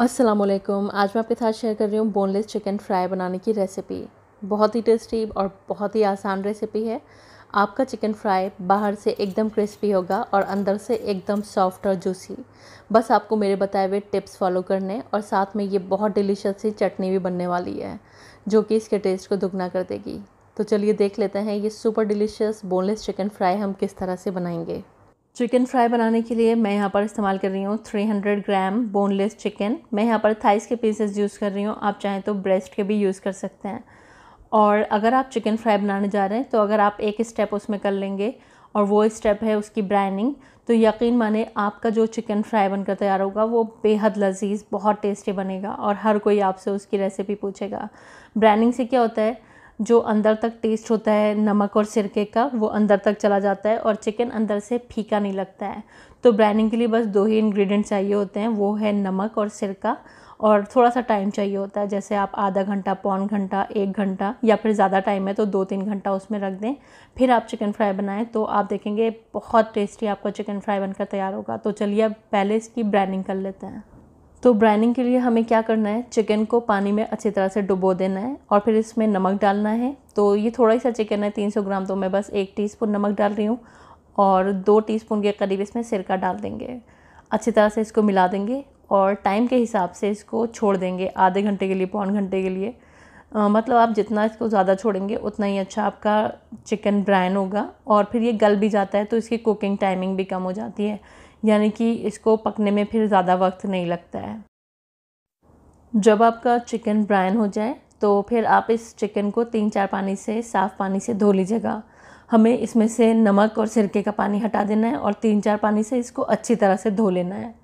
असलम आज मैं आपके साथ शेयर कर रही हूँ बोनलेस चिकन फ्राई बनाने की रेसिपी बहुत ही टेस्टी और बहुत ही आसान रेसिपी है आपका चिकन फ्राई बाहर से एकदम क्रिस्पी होगा और अंदर से एकदम सॉफ्ट और जूसी बस आपको मेरे बताए हुए टिप्स फॉलो करने और साथ में ये बहुत डिलीशियस सी चटनी भी बनने वाली है जो कि इसके टेस्ट को दुगना कर देगी तो चलिए देख लेते हैं ये super delicious boneless chicken fry हम किस तरह से बनाएंगे चिकन फ्राई बनाने के लिए मैं यहाँ पर इस्तेमाल कर रही हूँ 300 ग्राम बोनलेस चिकन मैं यहाँ पर थाइस के पीसेस यूज़ कर रही हूँ आप चाहें तो ब्रेस्ट के भी यूज़ कर सकते हैं और अगर आप चिकन फ्राई बनाने जा रहे हैं तो अगर आप एक स्टेप उसमें कर लेंगे और वो स्टेप है उसकी ब्राइनिंग तो यकीन माने आपका जो चिकन फ्राई बनकर तैयार होगा वो बेहद लजीज बहुत टेस्टी बनेगा और हर कोई आपसे उसकी रेसिपी पूछेगा ब्राइनिंग से क्या होता है जो अंदर तक टेस्ट होता है नमक और सिरके का वो अंदर तक चला जाता है और चिकन अंदर से फीका नहीं लगता है तो ब्राइनिंग के लिए बस दो ही इंग्रेडिएंट चाहिए होते हैं वो है नमक और सिरका और थोड़ा सा टाइम चाहिए होता है जैसे आप आधा घंटा पौन घंटा एक घंटा या फिर ज़्यादा टाइम है तो दो तीन घंटा उसमें रख दें फिर आप चिकन फ्राई बनाएं तो आप देखेंगे बहुत टेस्टी आपका चिकन फ्राई बनकर तैयार होगा तो चलिए अब पहले इसकी ब्राइनिंग कर लेते हैं तो ब्राइनिंग के लिए हमें क्या करना है चिकन को पानी में अच्छी तरह से डुबो देना है और फिर इसमें नमक डालना है तो ये थोड़ा ही सा चिकन है 300 ग्राम तो मैं बस एक टीस्पून नमक डाल रही हूँ और दो टीस्पून के करीब इसमें सिरका डाल देंगे अच्छी तरह से इसको मिला देंगे और टाइम के हिसाब से इसको छोड़ देंगे आधे घंटे के लिए पौन घंटे के लिए आ, मतलब आप जितना इसको ज़्यादा छोड़ेंगे उतना ही अच्छा आपका चिकन ब्राइन होगा और फिर ये गल भी जाता है तो इसकी कुकिंग टाइमिंग भी कम हो जाती है यानी कि इसको पकने में फिर ज़्यादा वक्त नहीं लगता है जब आपका चिकन ब्राइन हो जाए तो फिर आप इस चिकन को तीन चार पानी से साफ़ पानी से धो लीजिएगा हमें इसमें से नमक और सिरके का पानी हटा देना है और तीन चार पानी से इसको अच्छी तरह से धो लेना है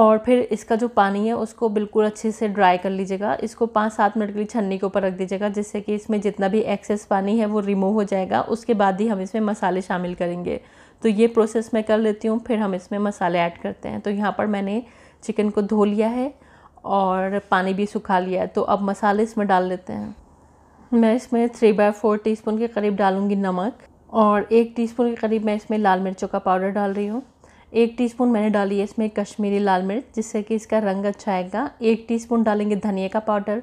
और फिर इसका जो पानी है उसको बिल्कुल अच्छे से ड्राई कर लीजिएगा इसको पाँच सात मिनट के लिए छन्नी के ऊपर रख दीजिएगा जिससे कि इसमें जितना भी एक्सेस पानी है वो रिमूव हो जाएगा उसके बाद ही हम इसमें मसाले शामिल करेंगे तो ये प्रोसेस मैं कर लेती हूँ फिर हम इसमें मसाले ऐड करते हैं तो यहाँ पर मैंने चिकन को धो लिया है और पानी भी सुखा लिया है तो अब मसाले इसमें डाल लेते हैं मैं इसमें थ्री बाय फोर टी के करीब डालूँगी नमक और एक टी के करीब मैं इसमें लाल मिर्चों का पाउडर डाल रही हूँ एक टीस्पून मैंने डाली है इसमें कश्मीरी लाल मिर्च जिससे कि इसका रंग अच्छा आएगा एक टीस्पून डालेंगे धनिया का पाउडर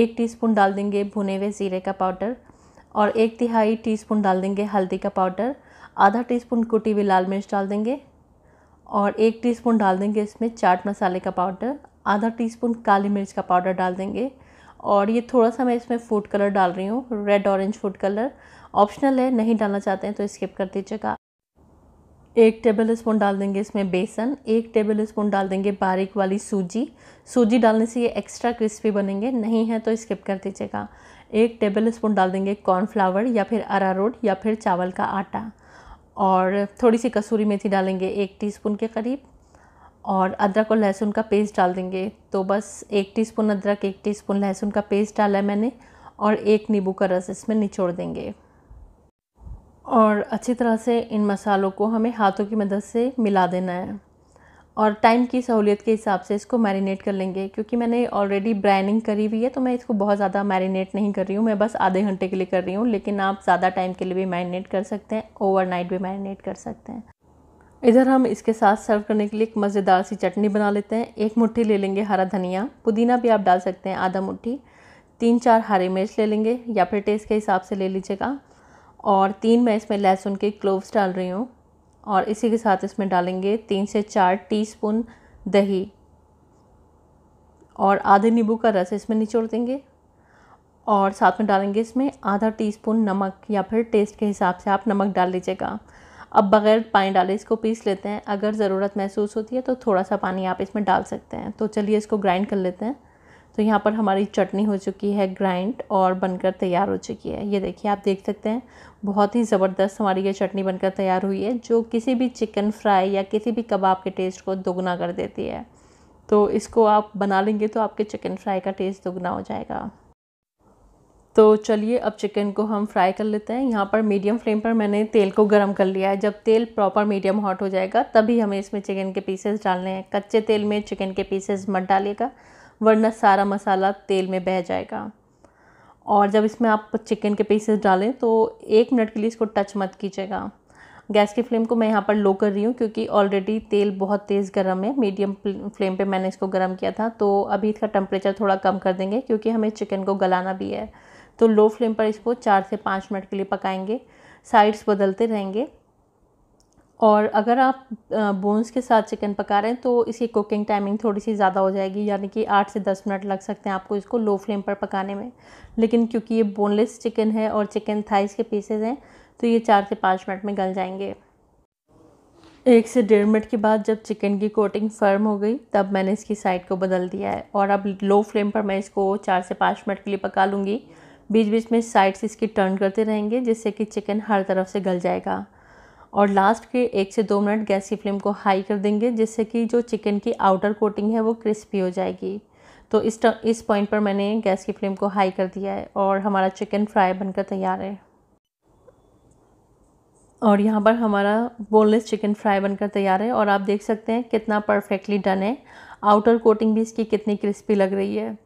एक टीस्पून डाल देंगे भुने हुए ज़ीरे का पाउडर और एक तिहाई टीस्पून डाल देंगे हल्दी का पाउडर आधा टीस्पून कुटी हुई लाल मिर्च डाल देंगे और एक टीस्पून डाल देंगे इसमें चाट मसाले का पाउडर आधा टीस्पून काली मिर्च का पाउडर डाल देंगे और ये थोड़ा सा मैं इसमें फूड कलर डाल रही हूँ red orange food colour optional है नहीं डालना चाहते हैं तो स्किप कर दीजिएगा एक टेबल स्पून डाल देंगे इसमें बेसन एक टेबल स्पून डाल देंगे बारीक वाली सूजी सूजी डालने से ये एक्स्ट्रा क्रिस्पी बनेंगे नहीं है तो स्किप कर दीजिएगा एक टेबल स्पून डाल देंगे कॉर्नफ्लावर या फिर अरारोट या फिर चावल का आटा और थोड़ी सी कसूरी मेथी डालेंगे एक टीस्पून के करीब और अदरक और लहसुन का पेस्ट डाल देंगे तो बस एक टीस्पून अदरक एक टीस्पून लहसुन का पेस्ट डाला है मैंने और एक नींबू का रस इसमें निचोड़ देंगे और अच्छी तरह से इन मसालों को हमें हाथों की मदद से मिला देना है और टाइम की सहूलियत के हिसाब से इसको मैरिनेट कर लेंगे क्योंकि मैंने ऑलरेडी ब्राइनिंग करी हुई है तो मैं इसको बहुत ज़्यादा मैरिनेट नहीं कर रही हूँ मैं बस आधे घंटे के लिए कर रही हूँ लेकिन आप ज़्यादा टाइम के लिए भी मैरिनेट कर सकते हैं ओवरनाइट भी मैरिनेट कर सकते हैं इधर हम इसके साथ सर्व करने के लिए एक मज़ेदार सी चटनी बना लेते हैं एक मुट्ठी ले लेंगे हरा धनिया पुदीना भी आप डाल सकते हैं आधा मुट्ठी तीन चार हरी मिर्च ले लेंगे या फिर टेस्ट के हिसाब से ले लीजिएगा और तीन मैं इसमें लहसुन के क्लोव्स डाल रही हूँ और इसी के साथ इसमें डालेंगे तीन से चार टीस्पून दही और आधे नींबू का रस इसमें निचोड़ देंगे और साथ में डालेंगे इसमें आधा टीस्पून नमक या फिर टेस्ट के हिसाब से आप नमक डाल लीजिएगा अब बगैर पानी डाले इसको पीस लेते हैं अगर ज़रूरत महसूस होती है तो थोड़ा सा पानी आप इसमें डाल सकते हैं तो चलिए इसको ग्राइंड कर लेते हैं तो यहाँ पर हमारी चटनी हो चुकी है ग्राइंड और बनकर तैयार हो चुकी है ये देखिए आप देख सकते हैं बहुत ही ज़बरदस्त हमारी ये चटनी बनकर तैयार हुई है जो किसी भी चिकन फ्राई या किसी भी कबाब के टेस्ट को दोगुना कर देती है तो इसको आप बना लेंगे तो आपके चिकन फ्राई का टेस्ट दोगुना हो जाएगा तो चलिए अब चिकन को हम फ्राई कर लेते हैं यहाँ पर मीडियम फ्लेम पर मैंने तेल को गर्म कर लिया है जब तेल प्रॉपर मीडियम हॉट हो जाएगा तभी हमें इसमें चिकन के पीसेस डालने हैं कच्चे तेल में चिकन के पीसेस मत डालिएगा वरना सारा मसाला तेल में बह जाएगा और जब इसमें आप चिकन के पीसेस डालें तो एक मिनट के लिए इसको टच मत कीजिएगा गैस की फ्लेम को मैं यहाँ पर लो कर रही हूँ क्योंकि ऑलरेडी तेल बहुत तेज़ गर्म है मीडियम फ्लेम पे मैंने इसको गर्म किया था तो अभी इसका टेम्परेचर थोड़ा कम कर देंगे क्योंकि हमें चिकन को गलाना भी है तो लो फ्लेम पर इसको चार से पाँच मिनट के लिए पकाएंगे साइड्स बदलते रहेंगे और अगर आप बोन्स के साथ चिकन पका रहे हैं तो इसकी कुकिंग टाइमिंग थोड़ी सी ज़्यादा हो जाएगी यानी कि आठ से दस मिनट लग सकते हैं आपको इसको लो फ्लेम पर पकाने में लेकिन क्योंकि ये बोनलेस चिकन है और चिकन थाइस के पीसेज हैं तो ये चार से पाँच मिनट में गल जाएंगे एक से डेढ़ मिनट के बाद जब चिकन की कोटिंग फर्म हो गई तब मैंने इसकी साइड को बदल दिया है और अब लो फ्लेम पर मैं इसको चार से पाँच मिनट के लिए पका लूँगी बीच बीच में साइड से इसकी टर्न करते रहेंगे जिससे कि चिकन हर तरफ से गल जाएगा और लास्ट के एक से दो मिनट गैस की फ्लेम को हाई कर देंगे जिससे कि जो चिकन की आउटर कोटिंग है वो क्रिस्पी हो जाएगी तो इस इस पॉइंट पर मैंने गैस की फ्लेम को हाई कर दिया है और हमारा चिकन फ्राई बनकर तैयार है और यहाँ पर हमारा बोनलेस चिकन फ्राई बनकर तैयार है और आप देख सकते हैं कितना परफेक्टली डन है आउटर कोटिंग भी इसकी कितनी क्रिस्पी लग रही है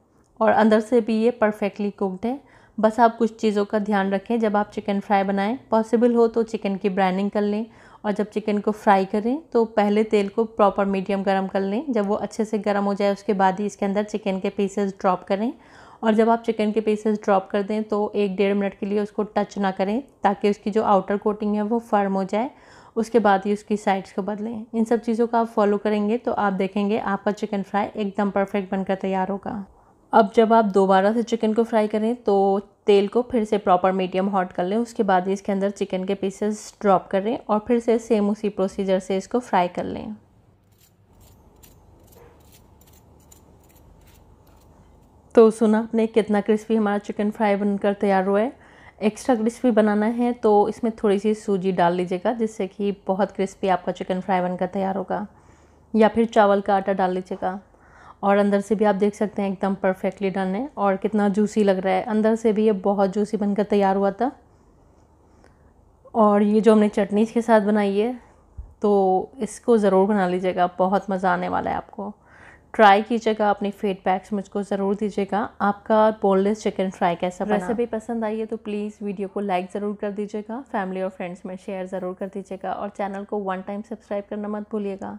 और अंदर से भी ये परफेक्टली कुकड है बस आप कुछ चीज़ों का ध्यान रखें जब आप चिकन फ्राई बनाएं पॉसिबल हो तो चिकन की ब्राइनिंग कर लें और जब चिकन को फ्राई करें तो पहले तेल को प्रॉपर मीडियम गर्म कर लें जब वो अच्छे से गर्म हो जाए उसके बाद ही इसके अंदर चिकन के पीसेस ड्रॉप करें और जब आप चिकन के पीसेस ड्रॉप कर दें तो एक डेढ़ मिनट के लिए उसको टच ना करें ताकि उसकी जो आउटर कोटिंग है वो फर्म हो जाए उसके बाद ही उसकी साइड्स को बदलें इन सब चीज़ों का आप फॉलो करेंगे तो आप देखेंगे आपका चिकन फ्राई एकदम परफेक्ट बनकर तैयार होगा अब जब आप दोबारा से चिकन को फ्राई करें तो तेल को फिर से प्रॉपर मीडियम हॉट कर लें उसके बाद इसके अंदर चिकन के पीसेस ड्रॉप करें और फिर से सेम उसी प्रोसीजर से इसको फ्राई कर लें तो सुना आपने कितना क्रिस्पी हमारा चिकन फ्राई बनकर तैयार हुआ है एक्स्ट्रा क्रिस्पी बनाना है तो इसमें थोड़ी सी सूजी डाल लीजिएगा जिससे कि बहुत क्रिस्पी आपका चिकन फ्राई बनकर तैयार होगा या फिर चावल का आटा डाल लीजिएगा और अंदर से भी आप देख सकते हैं एकदम परफेक्टली डन है और कितना जूसी लग रहा है अंदर से भी ये बहुत जूसी बनकर तैयार हुआ था और ये जो हमने चटनी के साथ बनाई है तो इसको ज़रूर बना लीजिएगा बहुत मज़ा आने वाला है आपको ट्राई कीजिएगा अपनी फीडबैक्स मुझको ज़रूर दीजिएगा आपका बोनलेस चिकन फ्राई कैसा बना रेसिपी पसंद आई है तो प्लीज़ वीडियो को लाइक ज़रूर कर दीजिएगा फैमिली और फ्रेंड्स में शेयर ज़रूर कर दीजिएगा और चैनल को वन टाइम सब्सक्राइब करना मत भूलिएगा